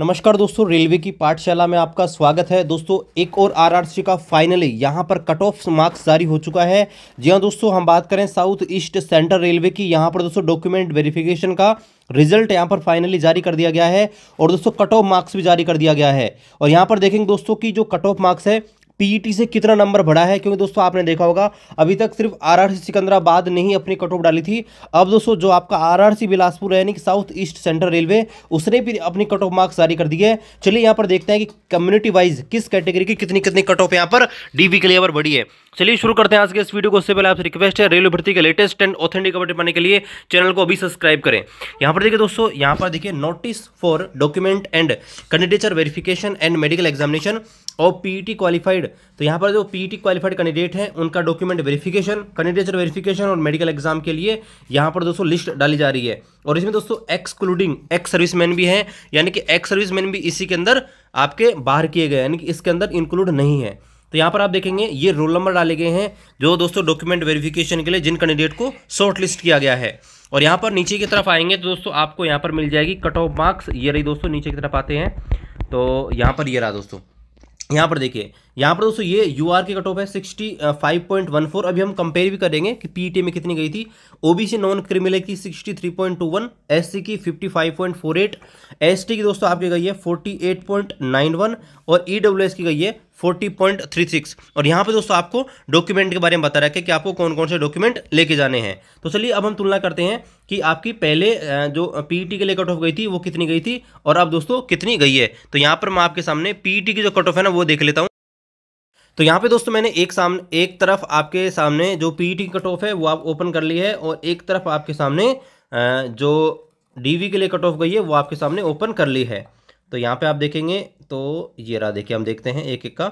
नमस्कार दोस्तों रेलवे की पाठशाला में आपका स्वागत है दोस्तों एक और आरआरसी का फाइनली यहां पर कट ऑफ मार्क्स जारी हो चुका है जी हां दोस्तों हम बात करें साउथ ईस्ट सेंट्रल रेलवे की यहां पर दोस्तों डॉक्यूमेंट वेरिफिकेशन का रिजल्ट यहाँ पर फाइनली जारी कर दिया गया है और दोस्तों कट ऑफ मार्क्स भी जारी कर दिया गया है और यहाँ पर देखेंगे दोस्तों की जो कट ऑफ मार्क्स है पीईटी e से कितना नंबर बढ़ा है क्योंकि दोस्तों आपने देखा होगा अभी तक सिर्फ आरआरसी सिकंदराबाद ने ही अपनी कट ऑफ डाली थी अब दोस्तों जो आपका आरआरसी बिलासपुर यानी कि साउथ ईस्ट सेंट्रल रेलवे उसने भी अपनी कट ऑफ मार्क्स जारी कर दी है चलिए यहाँ पर देखते हैं कि कम्युनिटी वाइज किस कैटेगरी की कितनी कितनी कट ऑफ यहाँ पर डीबी के लिए बढ़ी है चलिए शुरू करते हैं आज के इस वीडियो को उससे पहले आपसे रिक्वेस्ट है रेलवे भर्ती के लेटेस्ट एंड ऑथेंटिक अपडेट पाने के लिए चैनल को अभी सब्सक्राइब करें यहाँ पर देखिए दोस्तों यहाँ पर देखिए notice for document and candidature verification and medical examination और पीईटी क्वालिफाइड e तो यहाँ पर जो पीईटी क्वालिफाइड कैंडिडेट हैं उनका डॉक्यूमेंट वेरिफिकेशन कैंडिडेट वेरिफिकेशन और मेडिकल एग्जाम के लिए यहाँ पर दोस्तों लिस्ट डाली जा रही है और इसमें दोस्तों एक्सक्लूडिंग एक्स सर्विसमैन भी हैं यानी कि एक्स सर्विसमैन भी इसी के अंदर आपके बाहर किए गए यानी कि इसके अंदर इंक्लूड नहीं है तो यहाँ पर आप देखेंगे ये रोल नंबर डाले गए हैं जो दोस्तों डॉक्यूमेंट वेरिफिकेशन के लिए जिन कैंडिडेट को शॉर्ट लिस्ट किया गया है और यहाँ पर नीचे की तरफ आएंगे तो दोस्तों आपको यहाँ पर मिल जाएगी कट ऑफ मार्क्स ये रही दोस्तों नीचे की तरफ आते हैं तो यहाँ पर ये रहा दोस्तों यहाँ पर देखिए यहाँ पर दोस्तों ये यू आर की कट ऑफ है sixty five point one four अभी हम कंपेयर भी करेंगे कि पीईटी में कितनी गई थी ओबीसी नॉन क्रिमिनल की sixty three point two one SC की fifty five point four eight ST की दोस्तों आपकी गई है forty eight point nine one और ईडब्ल्यूएस e की गई है फोर्टी पॉइंट थ्री सिक्स और यहाँ पर दोस्तों आपको डॉक्यूमेंट के बारे में बता रहा है कि आपको कौन कौन से डॉक्यूमेंट लेके जाने हैं तो चलिए अब हम तुलना करते हैं कि आपकी पहले जो टी के लिए कट ऑफ गई थी वो कितनी गई थी और अब दोस्तों कितनी गई है तो यहाँ पर मैं आपके सामने टी की जो कट ऑफ है ना वो देख लेता हूँ तो यहाँ पे दोस्तों मैंने एक सामने एक तरफ आपके सामने जो टी कट ऑफ है वो आप ओपन कर ली है और एक तरफ आपके सामने जो डीवी के लिए कट ऑफ गई है वो आपके सामने ओपन कर ली है तो यहाँ पे आप देखेंगे तो ये रहा देखिए हम देखते हैं एक एक का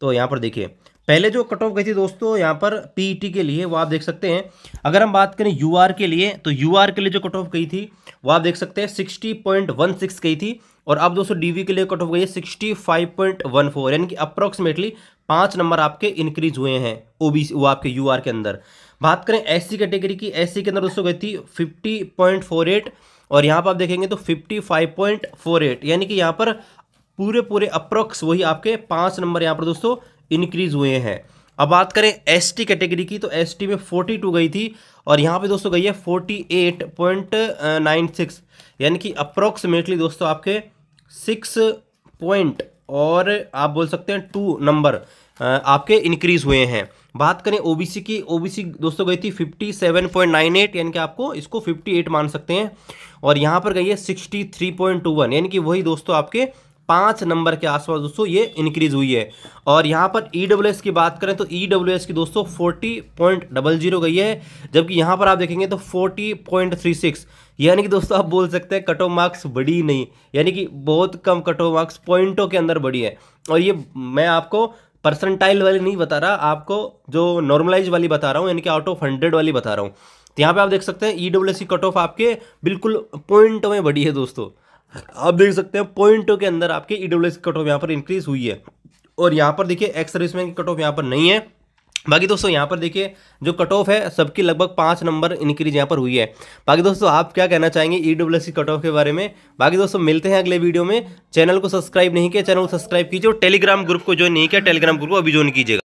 तो यहाँ पर देखिए पहले जो कट ऑफ गई थी दोस्तों यहाँ पर पीईटी e के लिए वो आप देख सकते हैं अगर हम बात करें यूआर के लिए तो यूआर के लिए जो कट ऑफ गई थी वो आप देख सकते हैं सिक्सटी पॉइंट वन सिक्स गई थी और अब दोस्तों डीवी के लिए कट ऑफ गई है sixty five point one four यानी कि अप्रॉक्सीमेटली पाँच नंबर आपके इंक्रीज हुए हैं ओ बी वो आपके यू के अंदर बात करें एस कैटेगरी की एस के अंदर दोस्तों गई थी फिफ्टी पॉइंट फोर एट और यहाँ पर आप देखेंगे तो fifty five point four eight यानी कि यहाँ पर पूरे पूरे अप्रोक्स वही आपके पाँच नंबर यहाँ पर दोस्तों इंक्रीज हुए हैं अब बात करें एस टी कैटेगरी की तो एस टी में फोर्टी टू गई थी और यहाँ पे दोस्तों गई है forty eight point nine six यानी कि अप्रोक्सीमेटली दोस्तों आपके सिक्स पॉइंट और आप बोल सकते हैं टू नंबर आपके इंक्रीज हुए हैं बात करें ओबीसी की ओबीसी दोस्तों गई थी 57.98 यानी कि आपको इसको 58 मान सकते हैं और यहाँ पर गई है 63.21 यानी कि वही दोस्तों आपके पाँच नंबर के आसपास दोस्तों ये इंक्रीज हुई है और यहाँ पर ई e की बात करें तो ई e की दोस्तों फोर्टी पॉइंट डबल जीरो गई है जबकि यहाँ पर आप देखेंगे तो फोर्टी पॉइंट थ्री सिक्स यानी कि दोस्तों आप बोल सकते हैं कट ऑफ मार्क्स बड़ी नहीं यानी कि बहुत कम कट ऑफ मार्क्स पॉइंटों के अंदर बड़ी है और ये मैं आपको परसेंटाइल वाली नहीं बता रहा आपको जो नॉर्मलाइज वाली बता रहा हूँ यानी कि आउट ऑफ हंड्रेड वाली बता रहा हूँ तो यहाँ पे आप देख सकते हैं E W C cut off आपके बिल्कुल पॉइंट में बढ़ी है दोस्तों आप देख सकते हैं पॉइंटों के अंदर आपकी ईडब्ल्यू e की कट ऑफ यहाँ पर इंक्रीज हुई है और यहाँ पर देखिए एक्स सर्विसमैन की कट ऑफ यहाँ पर नहीं है बाकी दोस्तों यहाँ पर देखिए जो कट ऑफ है सबकी लगभग पाँच नंबर इंक्रीज यहाँ पर हुई है बाकी दोस्तों आप क्या कहना चाहेंगे ई e डब्ल्यू की कट ऑफ के बारे में बाकी दोस्तों मिलते हैं अगले वीडियो में चैनल को सब्सक्राइब नहीं किया चैनल को सब्सक्राइब कीजिए और टेलीग्राम ग्रुप को ज्वाइन नहीं किया टेलीग्राम ग्रुप को अभी ज्वाइन कीजिएगा